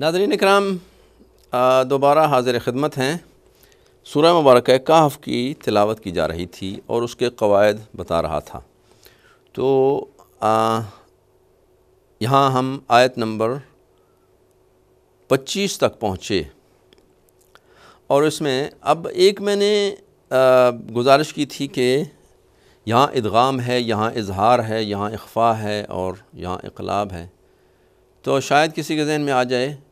ناظرین اکرام دوبارہ حاضر خدمت ہیں سورہ مبارکہ کہف کی تلاوت کی جا رہی تھی اور اس کے قواعد بتا رہا تھا تو یہاں ہم آیت نمبر پچیس تک پہنچے اور اس میں اب ایک میں نے گزارش کی تھی کہ یہاں ادغام ہے یہاں اظہار ہے یہاں اخفاء ہے اور یہاں اقلاب ہے تو شاید کسی کے ذہن میں آ جائے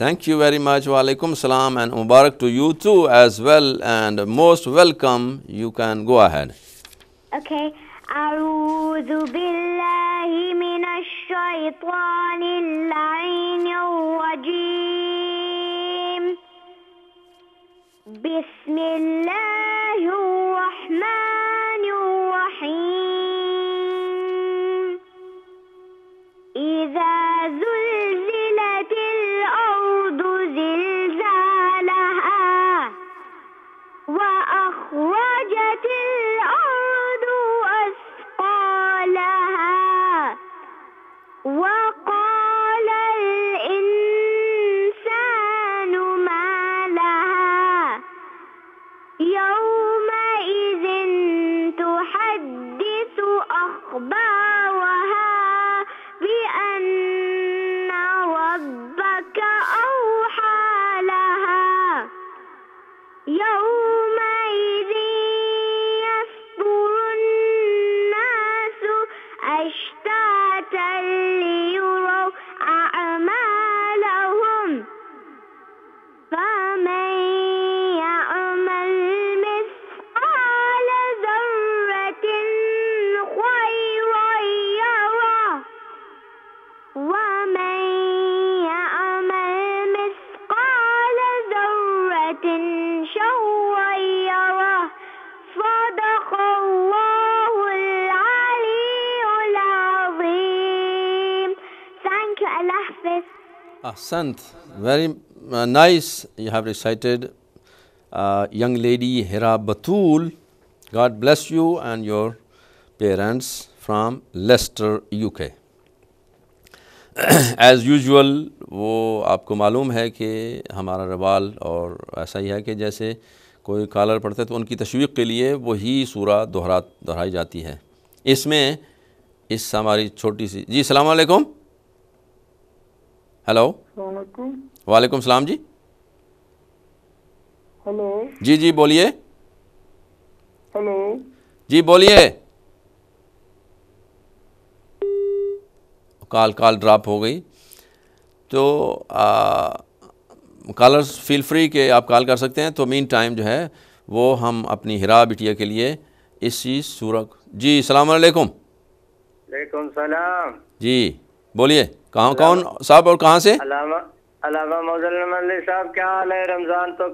Thank you very much. Wa alaikum salam and Mubarak to you too as well and most welcome. You can go ahead. Okay. أعوذ بالله من الشيطان اللعين الرجيم بسم الله الرحمن احسنت very nice you have recited young lady Hira Batul God bless you and your parents from Leicester U K as usual وہ آپ کو معلوم ہے کہ ہمارا روال اور ایسا ہی ہے کہ جیسے کوئی کالر پڑھتے تو ان کی تشویق کے لیے وہی سورہ دہرات دہرائی جاتی ہے اس میں اس ہماری چھوٹی سی جی السلام علیکم ہیلو السلام علیکم وعلیکم السلام جی ہلو جی جی بولیے ہلو جی بولیے کال کال ڈراپ ہو گئی تو کالرس فیل فری کہ آپ کال کر سکتے ہیں تو مین ٹائم جو ہے وہ ہم اپنی ہرا بٹیا کے لیے اسی سورج جی السلام علیکم وعلیکم السلام جی بولیے کہاں کون صاحب اور کہاں سے علامہ علامہ مزلم صاحب کیا حال ہے رمضان تو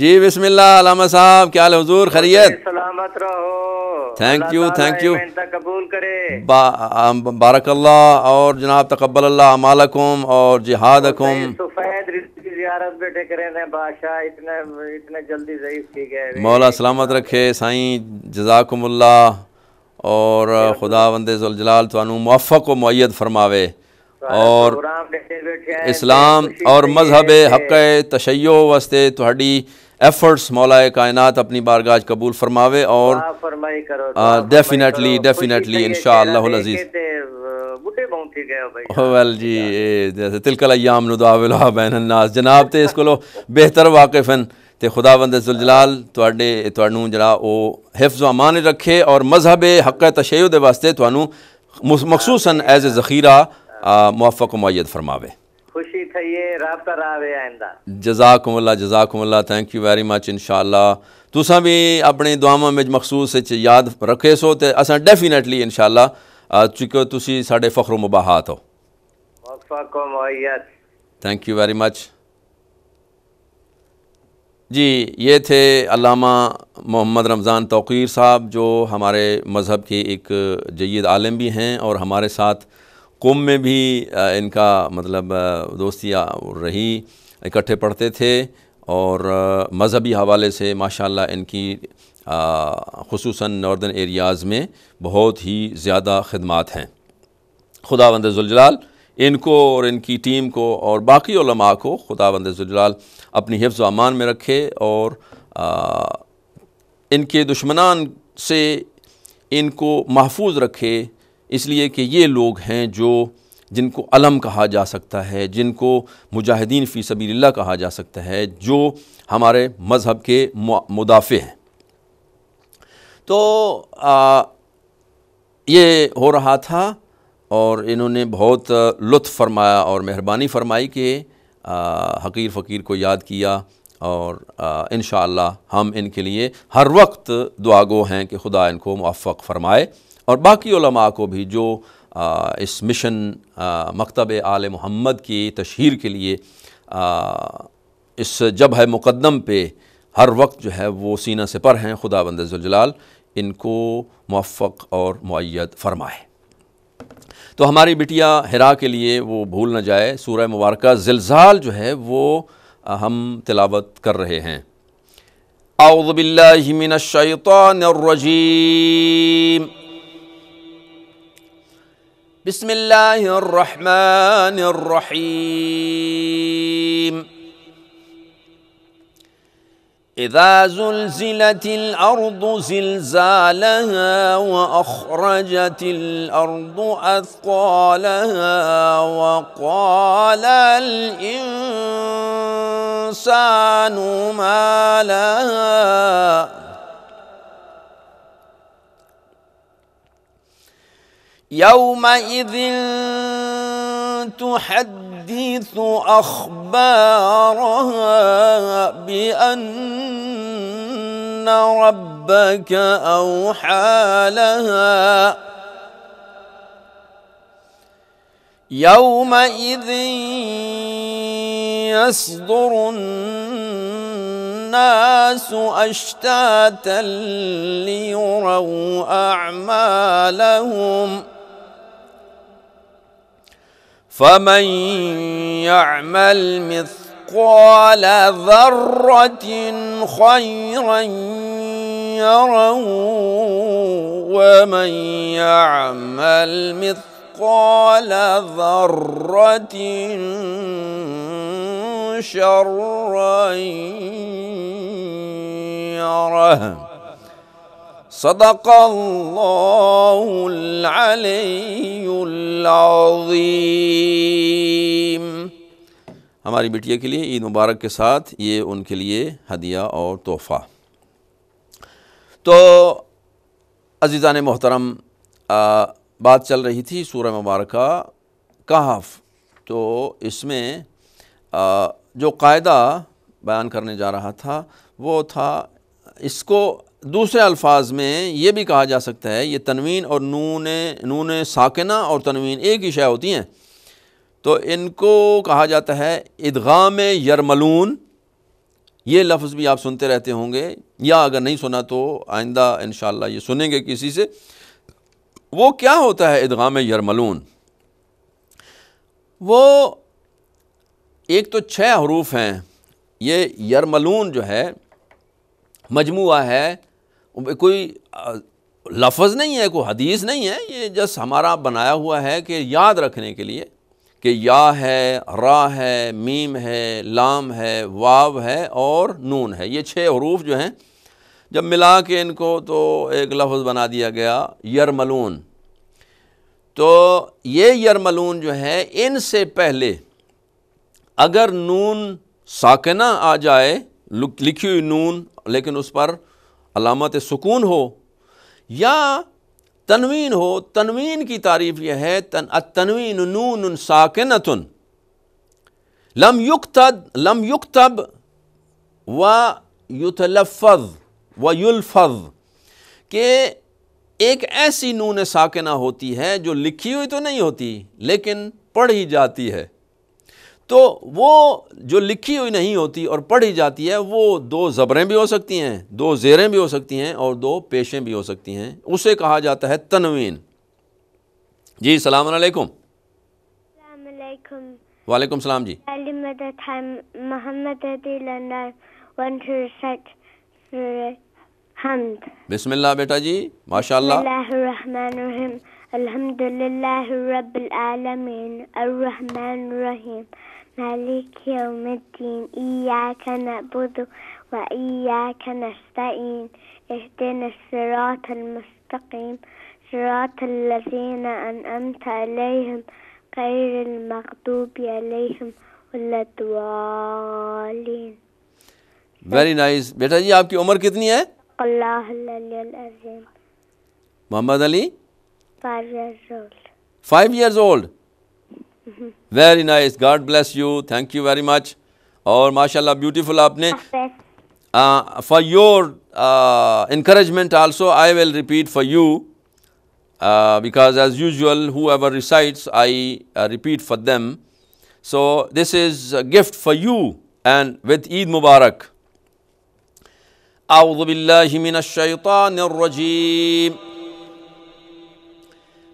جی بسم اللہ علامہ صاحب کیا حال حضور خریت سلامت رہو تھینک یو تھینک یو قبول کرے بارک اللہ اور جناب تقبل اللہ مالکم اور جہاد بیٹھے کرے بادشاہ اتنے جلدی ضعیف کی گئے مولا سلامت رکھے سائیں جزاکم اللہ اور خدا موفق و معید فرماوے اور اسلام اور مذہب حق تشیع واسطے تاریخ ایفرٹس مولا کائنات اپنی بارگاج قبول فرماوے اور دیفینیٹلی ان انشاءاللہ العزیز ہو ویل جی جیسے تلکل ایام نداولا ہاں بین الناس جناب تے اس کو بہتر واقف ہیں تے خدا بند زلجلال تواڑے تواڑنو جڑا او حفظ و امان رکھے اور مذہب حق تشیع دے واسطے تواڑنو مخصوصا ایز زخیرہ موفق و معید فرماوے خوشی تھے یہ رابطہ راوے آئندہ جزاکم اللہ جزاکم اللہ تینکی ویری مچ انشاءاللہ تو سا بھی اپنے دعامہ میں مخصوص سے یاد رکھے سو تے اصلا ڈیفینیٹلی انشاءاللہ آ ਤੁਸੀਂ ਸਾਡੇ ਫਖਰ ساڑھے فخر و مباحت ہو تھینک یو ویری مچ جی یہ تھے علامہ محمد رمضان توقیر صاحب جو ہمارے مذہب کی ایک جید عالم بھی ہیں اور ہمارے ساتھ قم میں بھی ان کا مطلب دوستی رہی اکٹھے پڑھتے تھے اور مذہبی حوالے سے ماشاءاللہ ان کی خصوصاً ناردرن ایریاز میں بہت ہی زیادہ خدمات ہیں خدا بند زلجلال ان کو اور ان کی ٹیم کو اور باقی علماء کو خدا زلجلال اپنی حفظ و امان میں رکھے اور ان کے دشمنان سے ان کو محفوظ رکھے اس لیے کہ یہ لوگ ہیں جو جن کو علم کہا جا سکتا ہے جن کو مجاہدین فی سبیل اللہ کہا جا سکتا ہے جو ہمارے مذہب کے مدافع ہیں تو یہ ہو رہا تھا اور انہوں نے بہت لطف فرمایا اور مہربانی فرمائی کہ حقیر فقیر کو یاد کیا اور انشاءاللہ ہم ان کے لیے ہر وقت دعا گو ہیں کہ خدا ان کو موفق فرمائے اور باقی علماء کو بھی جو اس مشن مکتب آل محمد کی تشہیر کے لیے اس جب ہے مقدم پہ ہر وقت جو ہے وہ سینہ سپر ہیں خدا بند بندلال ان کو موفق اور معیت فرمائے تو ہماری بٹیا ہرا کے لیے وہ بھول نہ جائے سورہ مبارکہ زلزال جو ہے وہ ہم تلاوت کر رہے ہیں اعوذ باللہ من الشیطان الرجیم بسم اللہ الرحمن الرحیم إذا زلزلت الأرض زلزالها وأخرجت الأرض أثقالها وقال الإنسان ما لها يومئذ تحدث أخبارها بأن ربك أوحى لها يومئذ يصدر الناس أشتاتا ليروا أعمالهم ۖ فمن يعمل مثقال ذرة خيرا يره ومن يعمل مثقال ذرة شرا يره صدق العلی العظیم ہماری بیٹی کے لیے عید مبارک کے ساتھ یہ ان کے لیے ہدیہ اور تحفہ تو عزیزان محترم بات چل رہی تھی سورہ مبارکہ کہف تو اس میں جو قاعدہ بیان کرنے جا رہا تھا وہ تھا اس کو دوسرے الفاظ میں یہ بھی کہا جا سکتا ہے یہ تنوین اور نون نون ساکنہ اور تنوین ایک ہی شے ہوتی ہیں تو ان کو کہا جاتا ہے ادغام یرملون یہ لفظ بھی آپ سنتے رہتے ہوں گے یا اگر نہیں سنا تو آئندہ انشاءاللہ یہ سنیں گے کسی سے وہ کیا ہوتا ہے ادغام یرملون وہ ایک تو چھ حروف ہیں یہ یرملون جو ہے مجموعہ ہے کوئی لفظ نہیں ہے کوئی حدیث نہیں ہے یہ جس ہمارا بنایا ہوا ہے کہ یاد رکھنے کے لیے کہ یا ہے را ہے میم ہے لام ہے واو ہے اور نون ہے یہ چھ حروف جو ہیں جب ملا کے ان کو تو ایک لفظ بنا دیا گیا یرملون تو یہ یرملون جو ہے ان سے پہلے اگر نون ساکنہ آ جائے لکھی ہوئی نون لیکن اس پر علامت سکون ہو یا تنوین ہو تنوین کی تعریف یہ ہے تن تنوین نون ساکنتن لم یقتد لم یکتب و یتلفظ و یلفظ کہ ایک ایسی نون ساکنہ ہوتی ہے جو لکھی ہوئی تو نہیں ہوتی لیکن پڑھی جاتی ہے تو وہ جو لکھی ہوئی نہیں ہوتی اور پڑھی جاتی ہے وہ دو زبریں بھی ہو سکتی ہیں دو زیریں بھی ہو سکتی ہیں اور دو پیشیں بھی ہو سکتی ہیں اسے کہا جاتا ہے تنوین جی علیکم علیکم وعلیکم السلام جی۔ محمد بسم اللہ بیٹا جی ماشاء اللہ الرحیم الحمد الرحیم مالك يوم الدين إياك نعبد وإياك نستعين اهدنا الصراط المستقيم صراط الذين أنعمت عليهم غير المغضوب عليهم ولا الضالين عمر کتنی ہے اللہ जी आपकी محمد علی है years old five years old very nice God bless you thank you very much और माशाल्लाह ब्यूटीफुल आपने for your encouragement also I will repeat for you because as usual whoever recites I repeat for them so this is gift for you and with Eid मुबारक أعوذ بالله من الشيطان الرجيم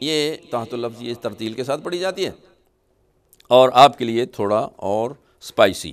یہ تحت اللفظ یہ ترتیل کے ساتھ پڑھی جاتی ہے اور آپ کے لیے تھوڑا اور اسپائسی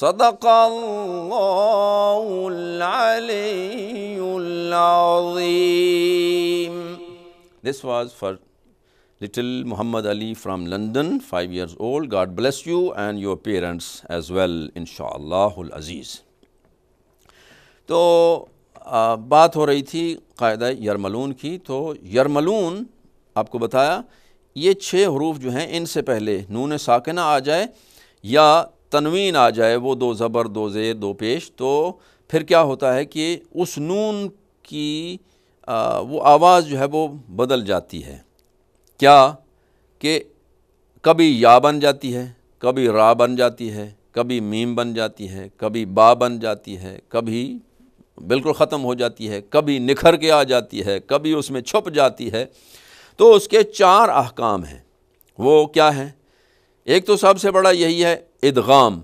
صدق اللہ العلی العظیم this was for little Muhammad Ali from London five years old God bless you and your parents as well ان شاء اللہ العزیز تو بات ہو رہی تھی قاعدہ یرملون کی تو یرملون آپ کو بتایا یہ چھ حروف جو ہیں ان سے پہلے نون ساکنہ آ جائے یا تنوین آ جائے وہ دو زبر دو زیر دو پیش تو پھر کیا ہوتا ہے کہ اس نون کی وہ آواز جو ہے وہ بدل جاتی ہے کیا کہ کبھی یا بن جاتی ہے کبھی را بن جاتی ہے کبھی میم بن جاتی ہے کبھی با بن جاتی ہے کبھی بالکل ختم ہو جاتی ہے کبھی نکھر کے آ جاتی ہے کبھی اس میں چھپ جاتی ہے تو اس کے چار احکام ہیں وہ کیا ہیں ایک تو سب سے بڑا یہی ہے ادغام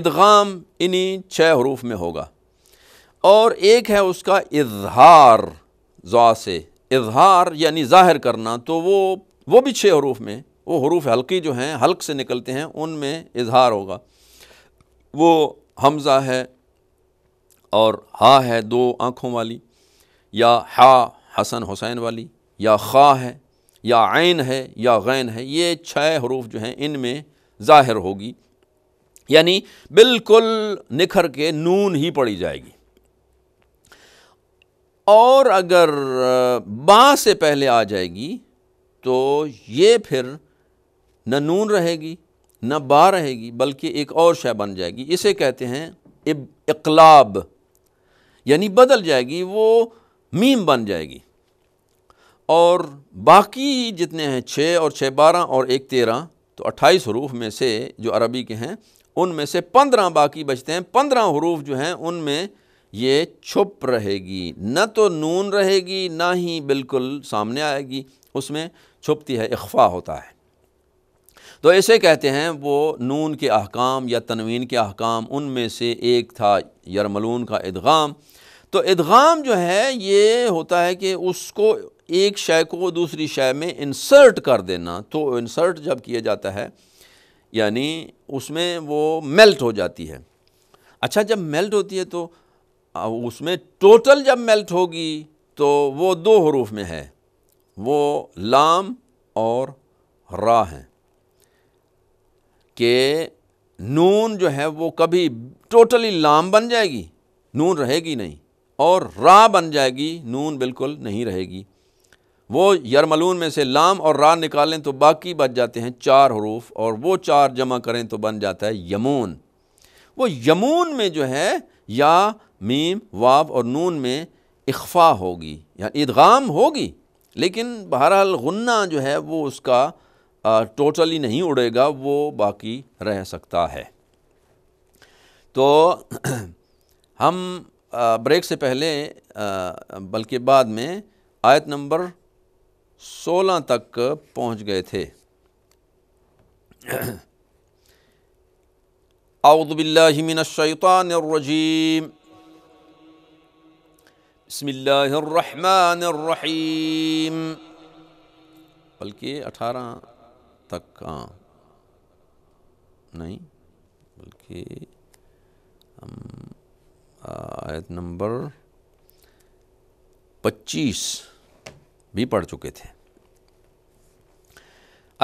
ادغام انہی چھ حروف میں ہوگا اور ایک ہے اس کا اظہار زا سے اظہار یعنی ظاہر کرنا تو وہ وہ بھی چھ حروف میں وہ حروف حلقی جو ہیں حلق سے نکلتے ہیں ان میں اظہار ہوگا وہ حمزہ ہے اور ہا ہے دو آنکھوں والی یا ہا حسن حسین والی یا خا ہے یا عین ہے یا غین ہے یہ چھ حروف جو ہیں ان میں ظاہر ہوگی یعنی بالکل نکھر کے نون ہی پڑی جائے گی اور اگر با سے پہلے آ جائے گی تو یہ پھر نہ نون رہے گی نہ با رہے گی بلکہ ایک اور شے بن جائے گی اسے کہتے ہیں اقلاب یعنی بدل جائے گی وہ میم بن جائے گی اور باقی جتنے ہیں چھ اور چھ بارہ اور ایک تیرہ تو اٹھائیس حروف میں سے جو عربی کے ہیں ان میں سے پندرہ باقی بچتے ہیں پندرہ حروف جو ہیں ان میں یہ چھپ رہے گی نہ تو نون رہے گی نہ ہی بالکل سامنے آئے گی اس میں چھپتی ہے اخفا ہوتا ہے تو ایسے کہتے ہیں وہ نون کے احکام یا تنوین کے احکام ان میں سے ایک تھا یرملون کا ادغام تو ادغام جو ہے یہ ہوتا ہے کہ اس کو ایک شے کو دوسری شے میں انسرٹ کر دینا تو انسرٹ جب کیا جاتا ہے یعنی اس میں وہ میلٹ ہو جاتی ہے اچھا جب میلٹ ہوتی ہے تو اس میں ٹوٹل جب میلٹ ہوگی تو وہ دو حروف میں ہے وہ لام اور را ہے کہ نون جو ہے وہ کبھی ٹوٹلی لام بن جائے گی نون رہے گی نہیں اور را بن جائے گی نون بالکل نہیں رہے گی وہ یرملون میں سے لام اور را نکالیں تو باقی بچ جاتے ہیں چار حروف اور وہ چار جمع کریں تو بن جاتا ہے یمون وہ یمون میں جو ہے یا میم واب اور نون میں اخفا ہوگی یا یعنی ادغام ہوگی لیکن بہرحال غنہ جو ہے وہ اس کا ٹوٹلی نہیں اڑے گا وہ باقی رہ سکتا ہے تو ہم بریک سے پہلے بلکہ بعد میں آیت نمبر سولہ تک پہنچ گئے تھے اعوذ باللہ من الشیطان الرجیم بسم اللہ الرحمن الرحیم بلکہ اٹھارہ تک کا ہاں۔ نہیں بلکہ آیت نمبر پچیس بھی پڑھ چکے تھے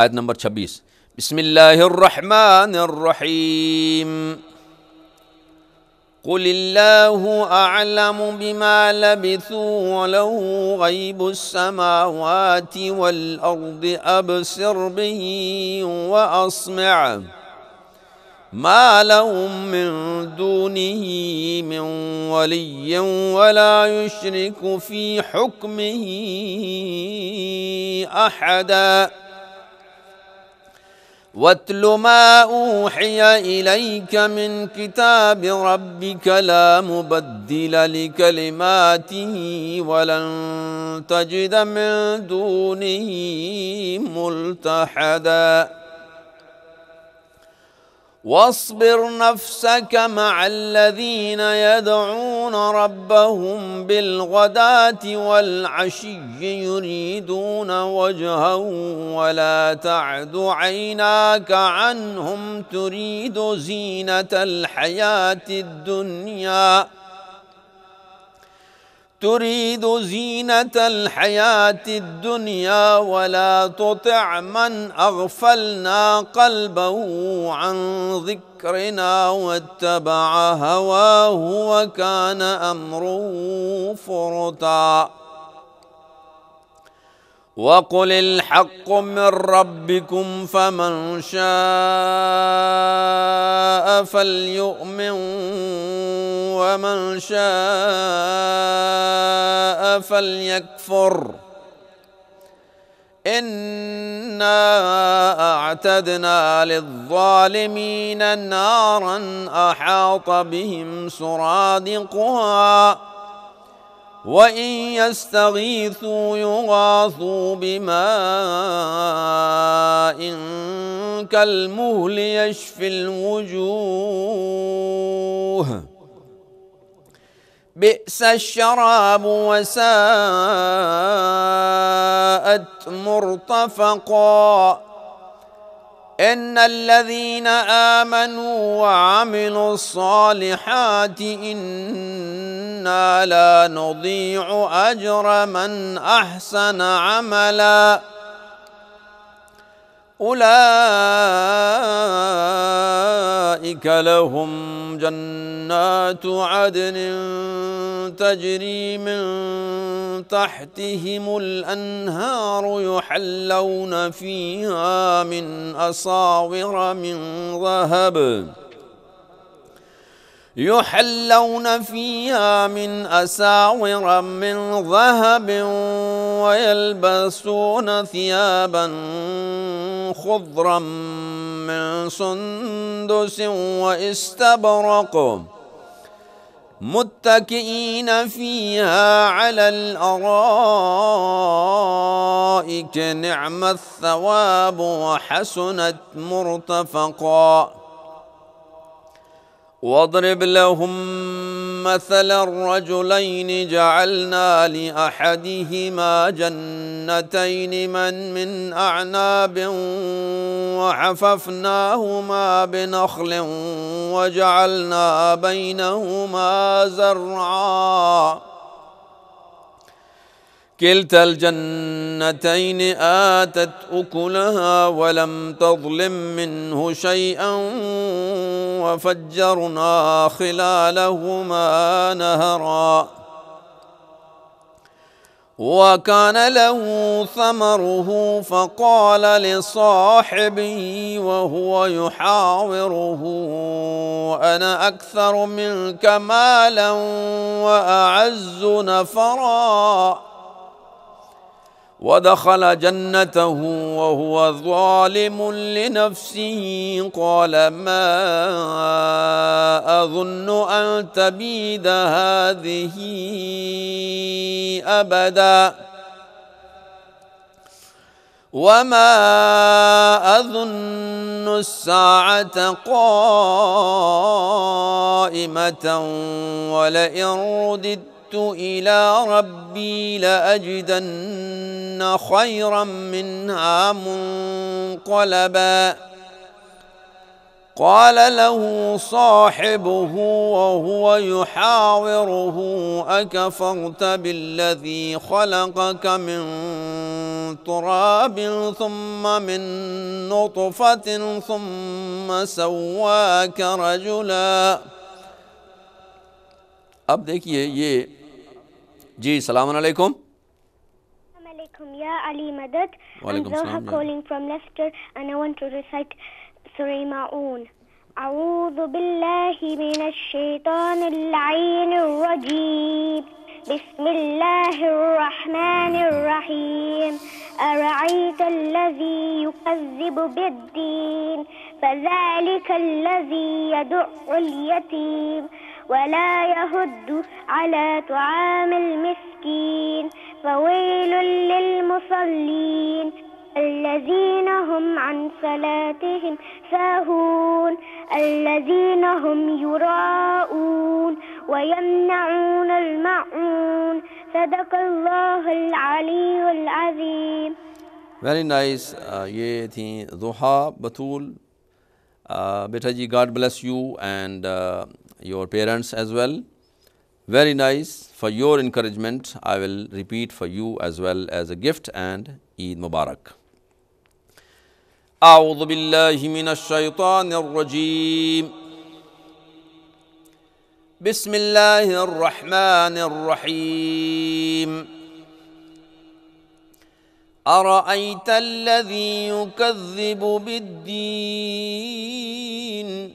آیت نمبر چھبیس بسم اللہ الرحمن الرحیم قل اللہ اعلم بما لبثوا غیب السماوات والارض ابصر به اب ما لهم من دونه من ولي ولا يشرك في حكمه احدا واتل ما اوحي اليك من كتاب ربك لا مبدل لكلماته ولن تجد من دونه ملتحدا واصبر نفسك مع الذين يدعون ربهم بالغداة والعشي يريدون وجهه ولا تعد عيناك عنهم تريد زينة الحياة الدنيا تريد زينة الحياة الدنيا ولا تطع من أغفلنا قلبه عن ذكرنا واتبع هواه وكان أمره فرطا وقل الحق من ربكم فمن شاء فليؤمن ومن شاء فليكفر إنا أعتدنا للظالمين نارا أحاط بهم سرادقها وإن يستغيثوا يغاثوا بماء كالمهل يشفي الوجوه بئس الشراب وساءت مرتفقا ان الذين امنوا وعملوا الصالحات انا لا نضيع اجر من احسن عملا أولئك لهم جنات عدن تجري من تحتهم الأنهار يحلون فيها من أصاور من ذهب يحلون فيها من أساور من ذهب ويلبسون ثيابا خضرا من سندس وإستبرق متكئين فيها على الأرائك نعم الثواب وحسنت مرتفقاً واضرب لهم مثلا الرجلين جعلنا لأحدهما جنتين من من أعناب وحففناهما بنخل وجعلنا بينهما زرعاً كلتا الجنتين آتت أكلها ولم تظلم منه شيئا وفجرنا خلالهما نهرا وكان له ثمره فقال لصاحبه وهو يحاوره أنا أكثر منك مالا وأعز نفراً ودخل جنته وهو ظالم لنفسه قال ما أظن أن تبيد هذه أبدا وما أظن الساعة قائمة ولئن رددت عدت إلى ربي لأجدن خيرا منها منقلبا قال له صاحبه وهو يحاوره أكفرت بالذي خلقك من تراب ثم من نطفة ثم سواك رجلا اب देखिए یہ جي السلام السلام عليكم عليكم يا علي مدد وعليكم السلام I'm calling from Leicester and I want to recite Surah Ma'un. أعوذ بالله من الشيطان اللعين الرجيم بسم الله الرحمن الرحيم أرعيت الذي يكذب بالدين فذلك الذي يدع اليتيم ولا يهد على طعام المسكين فويل للمصلين الذين هم عن صلاتهم ساهون الذين هم يراءون ويمنعون المعون صدق الله العلي العظيم Very nice. Uh, ये थी Batul. बतूल uh, बेटा जी God bless you your parents as well. Very nice. For your encouragement, I will repeat for you as well as a gift and Eid Mubarak. أعوذ بالله من الشيطان الرجيم بسم الله الرحمن الرحيم أرأيت الذي يكذب بالدين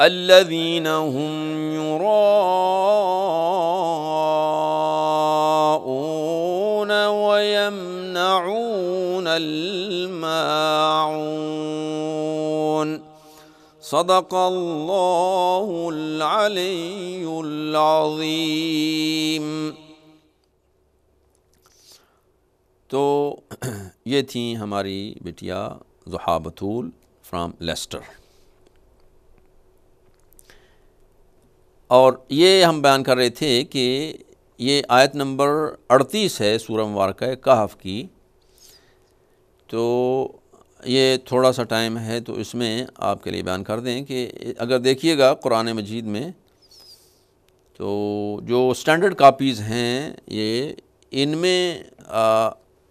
الذين هم يراءون ويمنعون الماعون صدق الله العلي العظيم تو یہ تھی ہماری بیٹیا زحا بطول فرام لیسٹر اور یہ ہم بیان کر رہے تھے کہ یہ آیت نمبر اڑتیس ہے سورہ مبارکہ کہف کی تو یہ تھوڑا سا ٹائم ہے تو اس میں آپ کے لیے بیان کر دیں کہ اگر دیکھیے گا قرآن مجید میں تو جو سٹینڈرڈ کاپیز ہیں یہ ان میں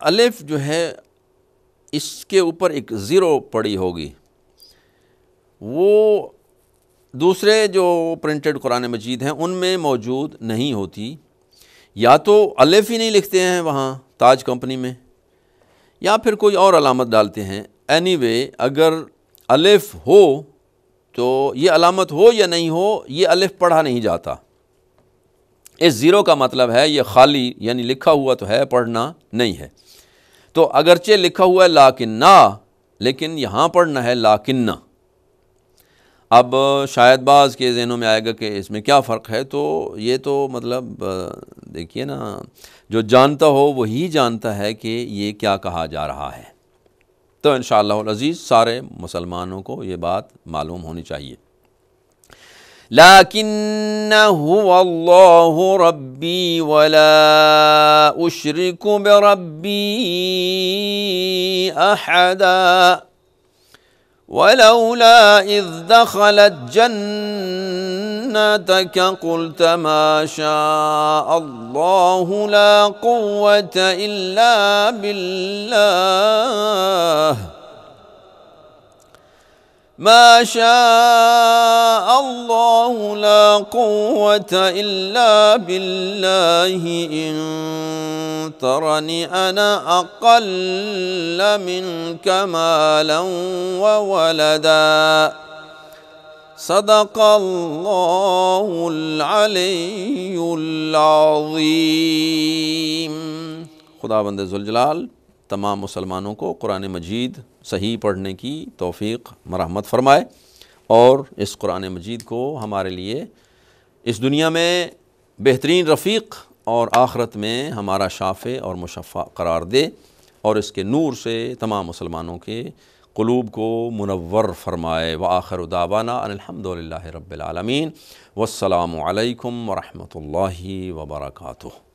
الف جو ہے اس کے اوپر ایک زیرو پڑی ہوگی وہ دوسرے جو پرنٹڈ قرآن مجید ہیں ان میں موجود نہیں ہوتی یا تو الف ہی نہیں لکھتے ہیں وہاں تاج کمپنی میں یا پھر کوئی اور علامت ڈالتے ہیں اینی anyway, وے اگر الف ہو تو یہ علامت ہو یا نہیں ہو یہ الف پڑھا نہیں جاتا اس زیرو کا مطلب ہے یہ خالی یعنی لکھا ہوا تو ہے پڑھنا نہیں ہے تو اگرچہ لکھا ہوا ہے لاکنہ لیکن یہاں پڑھنا ہے لاکنہ اب شاید بعض کے ذہنوں میں آئے گا کہ اس میں کیا فرق ہے تو یہ تو مطلب دیکھیے نا جو جانتا ہو وہی جانتا ہے کہ یہ کیا کہا جا رہا ہے تو ان شاء سارے مسلمانوں کو یہ بات معلوم ہونی چاہیے هو اللہ ربی ولا اشرک بربی احدا ولولا إذ دخلت جنتك قلت ما شاء الله لا قوة إلا بالله ما شاء الله لا قوة إلا بالله إن ترني أنا أقل منك مالا وولدا صدق الله العلي العظيم خدا بند الجلال تمام مسلمانوں کو قرآن مجید صحیح پڑھنے کی توفیق مرحمت فرمائے اور اس قرآن مجید کو ہمارے لیے اس دنیا میں بہترین رفیق اور آخرت میں ہمارا شافع اور مشفع قرار دے اور اس کے نور سے تمام مسلمانوں کے قلوب کو منور فرمائے و آخر داوانہ الحمد رب العالمین والسلام علیکم ورحمۃ اللہ وبرکاتہ